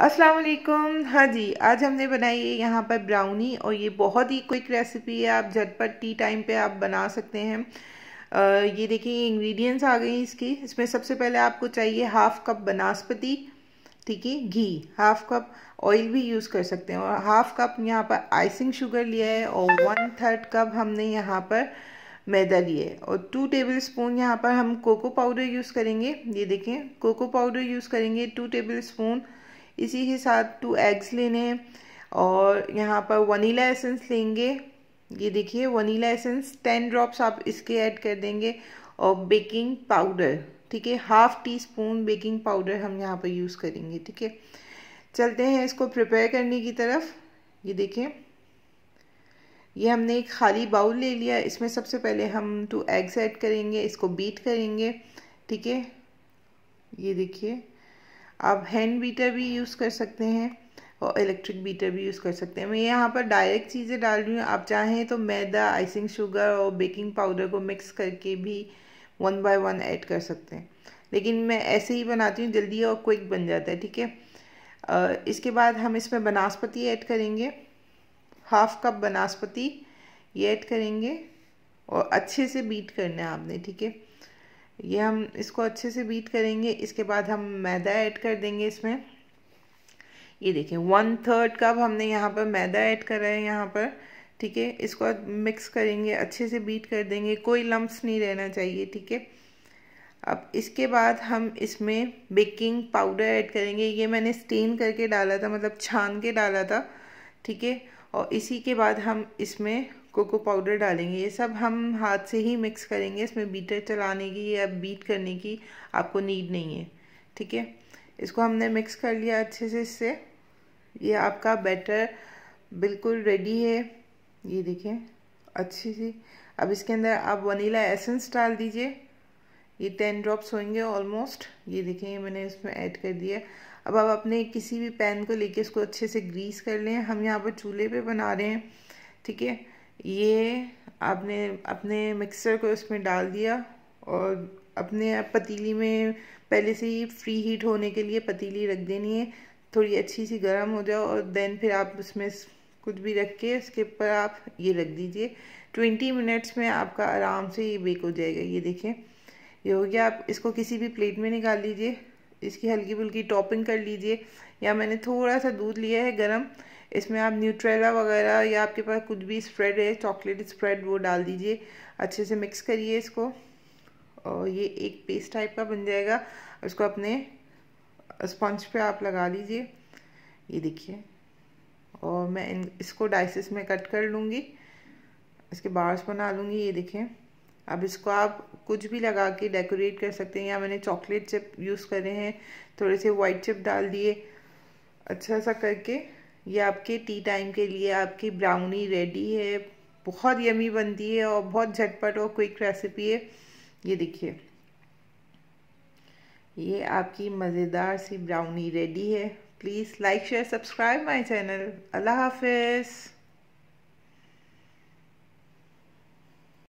अस्सलाम वालेकुम हाँ जी आज हमने बनाई है यहाँ पर ब्राउनी और ये बहुत ही क्विक रेसिपी है आप झटपट टी टाइम पे आप बना सकते हैं आ, ये देखिए इंग्रेडिएंट्स आ गई इसकी इसमें सबसे पहले आपको चाहिए हाफ कप बनास्पति ठीक है घी हाफ कप ऑयल भी यूज़ कर सकते हैं और हाफ कप यहाँ पर आइसिंग शुगर लिया है और वन थर्ड कप हमने यहाँ पर मैदा लिया है और टू टेबल स्पून यहाँ पर हम कोको पाउडर यूज़ करेंगे ये देखें कोको पाउडर यूज़ करेंगे टू टेबल स्पून इसी के साथ टू एग्स लेने और यहाँ पर वनीला एसेंस लेंगे ये देखिए वनीला एसेंस टेन ड्रॉप्स आप इसके ऐड कर देंगे और बेकिंग पाउडर ठीक है half teaspoon baking powder हम यहाँ पर यूज़ करेंगे ठीक है चलते हैं इसको प्रिपेयर करने की तरफ ये देखें ये हमने एक खाली बाउल ले लिया इसमें सबसे पहले हम टू एग्स ऐड करेंगे इसको बीट करेंगे ठीक है ये देखिए आप हैंड बीटर भी यूज़ कर सकते हैं और इलेक्ट्रिक बीटर भी यूज़ कर सकते हैं मैं यहाँ पर डायरेक्ट चीज़ें डाल रही हूँ आप चाहें तो मैदा आइसिंग शुगर और बेकिंग पाउडर को मिक्स करके भी वन बाय वन ऐड कर सकते हैं लेकिन मैं ऐसे ही बनाती हूँ जल्दी और क्विक बन जाता है ठीक है इसके बाद हम इसमें बनास्पति ऐड करेंगे हाफ कप बनास्पति ये ऐड करेंगे और अच्छे से बीट करना है आपने ठीक है ये हम इसको अच्छे से बीट करेंगे इसके बाद हम मैदा ऐड कर देंगे इसमें ये देखिए वन थर्ड कप हमने यहाँ पर मैदा ऐड करा है यहाँ पर ठीक है इसको मिक्स करेंगे अच्छे से बीट कर देंगे कोई लम्ब्स नहीं रहना चाहिए ठीक है अब इसके बाद हम इसमें बेकिंग पाउडर ऐड करेंगे ये मैंने स्टेन करके डाला था मतलब छान के डाला था ठीक है और इसी के बाद हम इसमें कोको पाउडर डालेंगे ये सब हम हाथ से ही मिक्स करेंगे इसमें बीटर चलाने की या बीट करने की आपको नीड नहीं है ठीक है इसको हमने मिक्स कर लिया अच्छे से इससे ये आपका बैटर बिल्कुल रेडी है ये देखें अच्छी सी अब इसके अंदर आप वनीला एसेंस डाल दीजिए ये टेन ड्रॉप्स होंगे ऑलमोस्ट ये देखें ये मैंने इसमें ऐड कर दिया अब आप अपने किसी भी पैन को लेके इसको अच्छे से ग्रीस कर लें हम यहाँ पर चूल्हे पे बना रहे हैं ठीक है ये आपने अपने मिक्सर को उसमें डाल दिया और अपने पतीली में पहले से ही फ्री हीट होने के लिए पतीली रख देनी है थोड़ी अच्छी सी गर्म हो जाओ और देन फिर आप उसमें कुछ भी रख के उसके ऊपर आप ये रख दीजिए ट्वेंटी मिनट्स में आपका आराम से ये बेक हो जाएगा ये देखें ये हो गया आप इसको किसी भी प्लेट में निकाल लीजिए इसकी हल्की फुल्की टॉपिंग कर लीजिए या मैंने थोड़ा सा दूध लिया है गरम इसमें आप न्यूट्रेला वगैरह या आपके पास कुछ भी स्प्रेड है चॉकलेट स्प्रेड वो डाल दीजिए अच्छे से मिक्स करिए इसको और ये एक पेस्ट टाइप का बन जाएगा उसको अपने स्पंज पे आप लगा लीजिए ये देखिए और मैं इन इसको डाइसिस में कट कर लूँगी इसके बार्स बना लूँगी ये देखें अब इसको आप कुछ भी लगा के डेकोरेट कर सकते हैं या मैंने चॉकलेट चिप यूज़ करे हैं थोड़े से वाइट चिप डाल दिए अच्छा सा करके ये आपके टी टाइम के लिए आपकी ब्राउनी रेडी है बहुत यमी बनती है और बहुत झटपट और क्विक रेसिपी है ये देखिए ये आपकी मज़ेदार सी ब्राउनी रेडी है please like share subscribe my channel अल्लाह हाफिज़